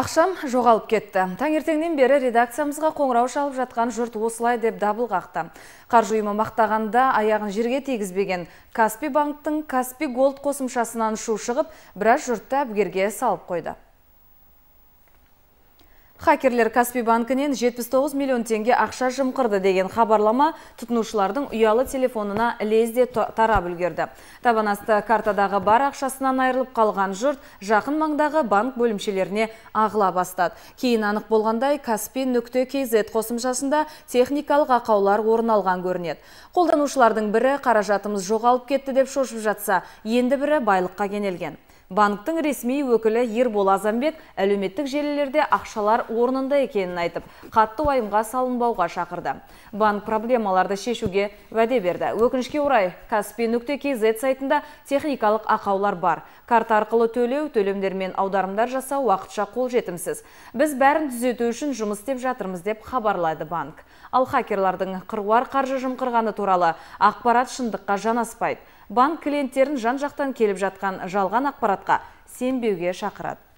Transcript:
Ақшам жоғалып кетті. Таңертеңнен бері редакциямызға қоңырау шалып жатқан жұрт осылай деп дабыл қақты. Қаржы ұйымы мақтағанда аяғын жерге тегізбеген Каспи банктың Каспи Голд қосымшасынан шу шығып, біраз жұртты әбгерге салып қойды хакерлер каспи банкінен 79 миллион теңге ақша жымқырды деген хабарлама тұтынушылардың ұялы телефонына лезде тарап үлгерді табанасты картадағы бар ақшасынан айрылып қалған жұрт жақын маңдағы банк бөлімшелеріне ағыла бастады кейін анық болғандай каспи нүкте kz қосымшасында техникалық ақаулар орын алған көрінеді қолданушылардың бірі қаражатымыз жоғалып кетті деп шошып жатса енді бірі байлыққа кенелген банктің ресми өкілі ербол азамбек әлеуметтік желілерде ақшалар орнында екенін айтып қатты уайымға салынбауға шақырды банк проблемаларды шешуге уәде берді өкінішке орай каспи сайтында техникалық ақаулар бар Карта арқылы төлеу, төлемдер мен аударымдар жасау уақытша қол жетімсіз. Біз бәрін түзету үшін жұмыс істеп жатырмыз деп хабарлайды банк. Ал хакерлардың қыруар қаржы жымқырғаны туралы ақпарат шындыққа жанаспайды. Банк клиенттерін жан-жақтан келіп жатқан жалған ақпаратқа сенбеуге шақырады.